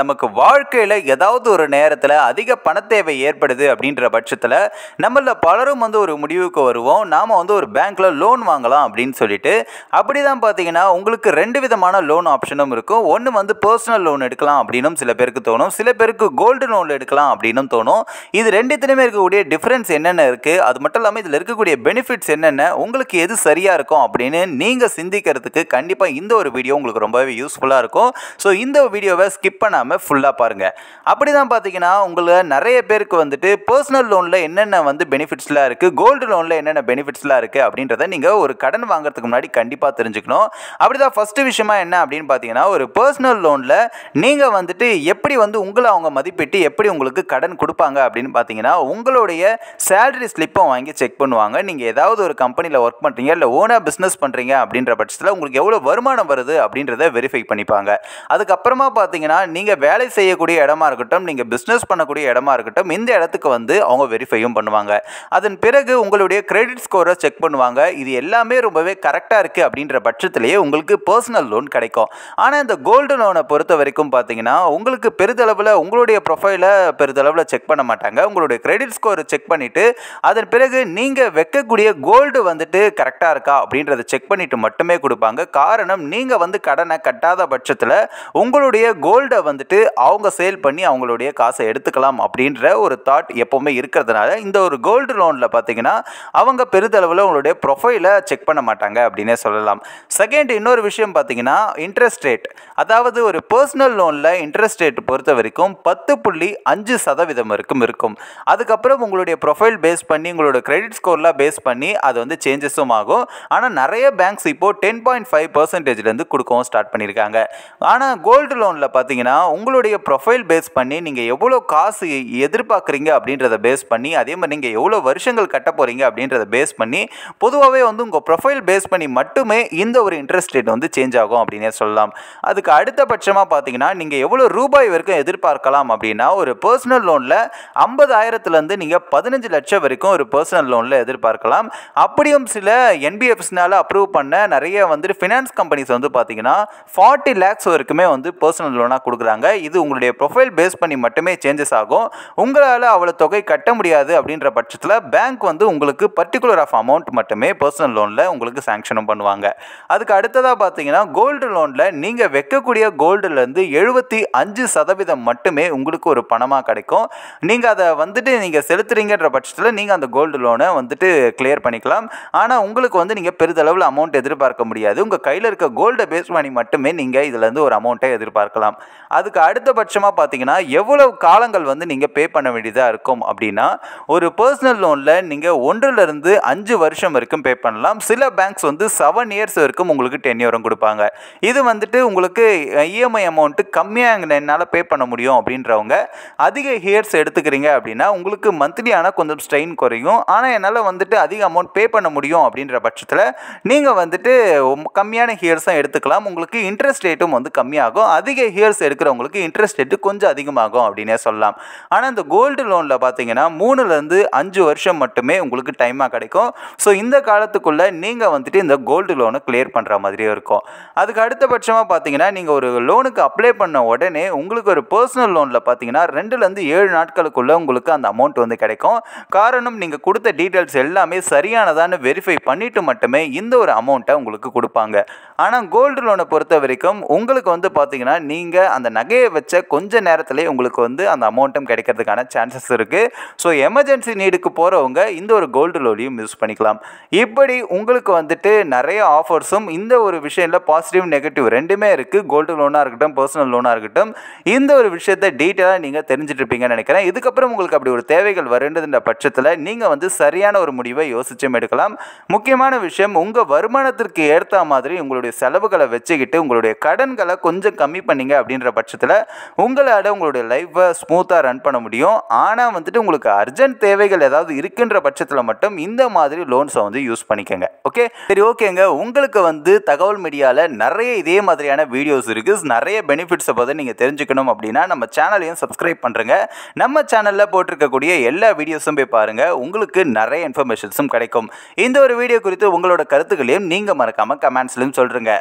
நமக்கு வாழ்க்கையில் ஏதாவது ஒரு நேரத்தில் அதிக பண தேவை ஏற்படுது அப்படின்ற பட்சத்தில் நம்மள பலரும் வந்து ஒரு முடிவுக்கு வருவோம் நாம் வந்து ஒரு பேங்க்கில் லோன் வாங்கலாம் அப்படின்னு சொல்லிட்டு அப்படி தான் பார்த்தீங்கன்னா உங்களுக்கு ரெண்டு விதமான லோன் ஆப்ஷனும் இருக்கும் ஒன்று வந்து பர்சனல் லோன் எடுக்கலாம் அப்படின்னும் சில பேருக்கு தோணும் சில பேருக்கு கோல்டு லோன் எடுக்கலாம் அப்படின்னும் தோணும் இது ரெண்டுத்திலுமே இருக்கக்கூடிய டிஃப்ரென்ஸ் என்னென்ன இருக்குது அது மட்டும் இல்லாமல் இதில் இருக்கக்கூடிய பெனிஃபிட்ஸ் என்னென்ன உங்களுக்கு எது சரியாக இருக்கும் அப்படின்னு நீங்கள் சிந்திக்கிறதுக்கு கண்டிப்பாக இந்த ஒரு வீடியோ உங்களுக்கு ரொம்பவே யூஸ்ஃபுல்லாக இருக்கும் ஸோ இந்த வீடியோவை ஸ்கிப் பண்ண நாம் ஃபுல்லாக பாருங்கள் அப்படி தான் பார்த்தீங்கன்னா உங்களை நிறைய பேருக்கு வந்துட்டு பர்சனல் லோனில் என்னென்ன வந்து பெனிஃபிட்ஸ்லாம் இருக்குது கோல்டு லோனில் என்னென்ன பெனிஃபிட்ஸ்லாம் இருக்குது அப்படின்றத நீங்கள் ஒரு கடன் வாங்குறதுக்கு முன்னாடி கண்டிப்பாக தெரிஞ்சுக்கணும் அப்படி தான் ஃபஸ்ட்டு விஷயமா என்ன அப்படின்னு பார்த்தீங்கன்னா ஒரு பர்சனல் லோனில் நீங்கள் வந்துட்டு எப்படி வந்து உங்களை அவங்க மதிப்பிட்டு எப்படி உங்களுக்கு கடன் கொடுப்பாங்க அப்படின்னு பார்த்தீங்கன்னா உங்களுடைய சேலரி ஸ்லிப்பை வாங்கி செக் பண்ணுவாங்க நீங்கள் ஏதாவது ஒரு கம்பெனியில் ஒர்க் பண்ணுறீங்க இல்லை ஓனாக பிஸ்னஸ் பண்ணுறீங்க அப்படின்ற பட்சத்தில் உங்களுக்கு எவ்வளோ வருமானம் வருது அப்படின்றத வெரிஃபை பண்ணிப்பாங்க அதுக்கப்புறமா பார்த்தீங்கன்னா நீங்கள் வேலை செய்யக்கூடிய இடமா இருக்கட்டும் நீங்கள் பிஸ்னஸ் பண்ணக்கூடிய இடமா இருக்கட்டும் இந்த இடத்துக்கு வந்து அவங்க வெரிஃபையும் பண்ணுவாங்க அதன் பிறகு உங்களுடைய கிரெடிட் ஸ்கோரை செக் பண்ணுவாங்க இது எல்லாமே ரொம்பவே கரெக்டாக இருக்குது அப்படின்ற பட்சத்திலேயே உங்களுக்கு பர்சனல் லோன் கிடைக்கும் ஆனால் இந்த கோல்டு லோனை பொறுத்த வரைக்கும் பார்த்தீங்கன்னா உங்களுக்கு பெருதளவில் உங்களுடைய ப்ரொஃபைலை பெருதளவில் செக் பண்ண மாட்டாங்க உங்களுடைய கிரெடிட் ஸ்கோரை செக் பண்ணிவிட்டு அதன் பிறகு நீங்கள் வைக்கக்கூடிய கோல்டு வந்துட்டு கரெக்டாக இருக்கா அப்படின்றத செக் பண்ணிவிட்டு மட்டுமே கொடுப்பாங்க காரணம் நீங்கள் வந்து கடனை கட்டாத பட்சத்தில் உங்களுடைய கோல்டை வந்துட்டு அவங்க சேல் பண்ணி அவங்களுடைய காசை எடுத்துக்கலாம் அப்படின்ற ஒரு தாட் எப்போவுமே இருக்கிறதுனால இந்த ஒரு கோல்டு லோனில் பார்த்தீங்கன்னா அவங்க பெரிதளவில் உங்களுடைய ப்ரொஃபைலை செக் பண்ண மாட்டாங்க அப்படின்னே சொல்லலாம் செகண்ட் இன்னொரு விஷயம் பார்த்தீங்கன்னா இன்ட்ரெஸ்ட் ரேட் அதாவது ஒரு பர்சனல் லோனில் இன்ட்ரெஸ்ட் ரேட் பொறுத்த வரைக்கும் பத்து புள்ளி அஞ்சு சதவீதம் வரைக்கும் இருக்கும் அதுக்கப்புறம் உங்களுடைய ப்ரொஃபைல் பேஸ் பண்ணி உங்களோட கிரெடிட் ஸ்கோர்லாம் பேஸ் பண்ணி அது வந்து சேஞ்சஸும் ஆகும் ஆனால் நிறைய பேங்க்ஸ் இப்போது டென் பாயிண்ட் ஃபைவ் பர்சன்டேஜ்லேருந்து கொடுக்கவும் ஸ்டார்ட் பண்ணியிருக்காங்க ஆனால் கோல்டு லோனில் பார்த்தீங்கன்னா உங்களுடைய ப்ரொஃபைல் பேஸ் பண்ணி நீங்கள் எவ்வளோ காசு எதிர்பார்க்குறீங்க அப்படின்றத பேஸ் பண்ணி அதே மாதிரி நீங்கள் எவ்வளோ வருஷங்கள் கட்ட போகிறீங்க அப்படின்றத பேஸ் பண்ணி பொதுவாகவே வந்து உங்கள் ப்ரொஃபைல் பேஸ் பண்ணி மட்டுமே இந்த ஒரு இன்ட்ரெஸ்ட் ரேட் வந்து சேஞ்ச் ஆகும் அப்படின்னே சொல்லலாம் அதுக்கு அடுத்தபட்சமாக பார்த்தீங்கன்னா நீங்கள் எவ்வளோ ரூபாய் வரைக்கும் எதிர்பார்க்கலாம் அப்படின்னா ஒரு பர்சனல் லோனில் ஐம்பதாயிரத்துலேருந்து நீங்கள் பதினஞ்சு லட்சம் வரைக்கும் ஒரு பர்சனல் லோனில் எதிர்பார்க்கலாம் அப்படியும் சில என்பிஎஃப்ஸ்னால் அப்ரூவ் பண்ண நிறைய வந்துட்டு ஃபினான்ஸ் கம்பெனிஸ் வந்து பார்த்தீங்கன்னா ஃபார்ட்டி லேக்ஸ் வரைக்குமே வந்து பர்சனல் லோனாக கொடுக்குறாங்க தராங்க இது உங்களுடைய ப்ரொஃபைல் பேஸ் பண்ணி மட்டுமே சேஞ்சஸ் ஆகும் உங்களால் அவ்வளோ தொகை கட்ட முடியாது அப்படின்ற பட்சத்தில் பேங்க் வந்து உங்களுக்கு பர்டிகுலர் ஆஃப் அமௌண்ட் மட்டுமே பர்சனல் லோனில் உங்களுக்கு சாங்ஷனும் பண்ணுவாங்க அதுக்கு அடுத்ததாக பார்த்தீங்கன்னா கோல்டு லோனில் நீங்கள் வைக்கக்கூடிய கோல்டுலேருந்து எழுபத்தி அஞ்சு சதவீதம் மட்டுமே உங்களுக்கு ஒரு பணமாக கிடைக்கும் நீங்கள் அதை வந்துட்டு நீங்கள் செலுத்துறீங்கன்ற பட்சத்தில் நீங்கள் அந்த கோல்டு லோனை வந்துட்டு கிளியர் பண்ணிக்கலாம் ஆனால் உங்களுக்கு வந்து நீங்கள் பெரிதளவில் அமௌண்ட் எதிர்பார்க்க முடியாது உங்கள் கையில் இருக்க கோல்டை பேஸ் பண்ணி மட்டுமே நீங்கள் இதுலேருந்து ஒரு அமௌண்ட்டை எதிர்பார்க்கலாம் அது அதுக்கு அடுத்தபட்சமாக பார்த்தீங்கன்னா எவ்வளவு காலங்கள் வந்து நீங்கள் பே பண்ண வேண்டியதாக இருக்கும் அப்படின்னா ஒரு பர்சனல் லோனில் நீங்கள் ஒன்றிலிருந்து அஞ்சு வருஷம் வரைக்கும் பே பண்ணலாம் சில பேங்க்ஸ் வந்து செவன் இயர்ஸ் வரைக்கும் உங்களுக்கு டென்யூரம் கொடுப்பாங்க இது வந்துட்டு உங்களுக்கு இஎம்ஐ e அமௌண்ட்டு கம்மியாக என்னால் பே பண்ண முடியும் அப்படின்றவங்க அதிக இயர்ஸ் எடுத்துக்கிறீங்க அப்படின்னா உங்களுக்கு மந்த்லி ஆனால் கொஞ்சம் ஸ்ட்ரெயின் குறையும் ஆனால் என்னால் வந்துட்டு அதிக அமௌண்ட் பே பண்ண முடியும் அப்படின்ற பட்சத்தில் நீங்கள் வந்துட்டு கம்மியான ஹியர்ஸாக எடுத்துக்கலாம் உங்களுக்கு இன்ட்ரெஸ்ட் ரேட்டும் வந்து கம்மியாகும் அதிக ஹியர்ஸ் எடுக்கிற உங்களுக்கு இன்ட்ரெஸ்ட் ரேட்டு கொஞ்சம் அதிகமாகும் அப்படின்னே சொல்லலாம் ஆனால் இந்த கோல்டு லோனில் பார்த்தீங்கன்னா மூணுலேருந்து அஞ்சு வருஷம் மட்டுமே உங்களுக்கு டைமாக கிடைக்கும் ஸோ இந்த காலத்துக்குள்ளே நீங்கள் வந்துட்டு இந்த கோல்டு லோனை கிளியர் பண்ணுற மாதிரியும் இருக்கும் அதுக்கு அடுத்தபட்சமாக பார்த்தீங்கன்னா நீங்கள் ஒரு லோனுக்கு அப்ளை பண்ண உடனே உங்களுக்கு ஒரு பர்சனல் லோனில் பார்த்தீங்கன்னா ரெண்டுலேருந்து ஏழு நாட்களுக்குள்ளே உங்களுக்கு அந்த அமௌண்ட் வந்து கிடைக்கும் காரணம் நீங்கள் கொடுத்த டீட்டெயில்ஸ் எல்லாமே சரியானதான்னு வெரிஃபை பண்ணிவிட்டு மட்டுமே இந்த ஒரு அமௌண்ட்டை உங்களுக்கு கொடுப்பாங்க ஆனால் கோல்டு லோனை பொறுத்த வரைக்கும் உங்களுக்கு வந்து பார்த்தீங்கன்னா நீங்கள் அந்த நகையை வச்ச கொஞ்ச நேரத்திலே உங்களுக்கு வந்து அந்த அமௌண்ட்டும் கிடைக்கிறதுக்கான சான்சஸ் இருக்குது ஸோ எமர்ஜென்சி நீடுக்கு போகிறவங்க இந்த ஒரு கோல்டு லோலியும் யூஸ் பண்ணிக்கலாம் இப்படி உங்களுக்கு வந்துட்டு நிறைய ஆஃபர்ஸும் இந்த ஒரு விஷயத்தில் பாசிட்டிவ் நெகட்டிவ் ரெண்டுமே இருக்குது கோல்டு லோனாக இருக்கட்டும் பர்சனல் லோனாக இருக்கட்டும் இந்த ஒரு விஷயத்தை டீட்டெயிலாக நீங்கள் தெரிஞ்சுட்டு இருப்பீங்கன்னு நினைக்கிறேன் இதுக்கப்புறம் உங்களுக்கு அப்படி ஒரு தேவைகள் வருன்றதுன்ற பட்சத்தில் நீங்கள் வந்து சரியான ஒரு முடிவை யோசிச்சும் எடுக்கலாம் முக்கியமான விஷயம் உங்கள் வருமானத்திற்கு ஏற்ற மாதிரி உங்களுடைய செலவுகளை வச்சுக்கிட்டு உங்களுடைய கடன்களை கொஞ்சம் கம்மி பண்ணிங்க அப்படின்ற பட்சத்தில் உங்களால் உங்களுடைய லைஃப்பை ஸ்மூத்தாக ரன் பண்ண முடியும் ஆனால் வந்துட்டு உங்களுக்கு அர்ஜென்ட் தேவைகள் ஏதாவது இருக்குன்ற பட்சத்தில் மட்டும் இந்த மாதிரி லோன்ஸை வந்து யூஸ் பண்ணிக்கோங்க ஓகே சரி ஓகேங்க உங்களுக்கு வந்து தகவல் மீடியாவில் நிறைய இதே மாதிரியான வீடியோஸ் இருக்குது நிறைய பெனிஃபிட்ஸை பார்த்து நீங்கள் தெரிஞ்சுக்கணும் அப்படின்னா நம்ம சேனலையும் சப்ஸ்கிரைப் பண்ணுறங்க நம்ம சேனலில் போட்டிருக்கக்கூடிய எல்லா வீடியோஸும் போய் பாருங்கள் உங்களுக்கு நிறைய இன்ஃபர்மேஷன்ஸும் கிடைக்கும் இந்த ஒரு வீடியோ குறித்து உங்களோட கருத்துக்களையும் நீங்கள் மறக்காமல் கமெண்ட்ஸ்லையும் சொல்கிறேங்க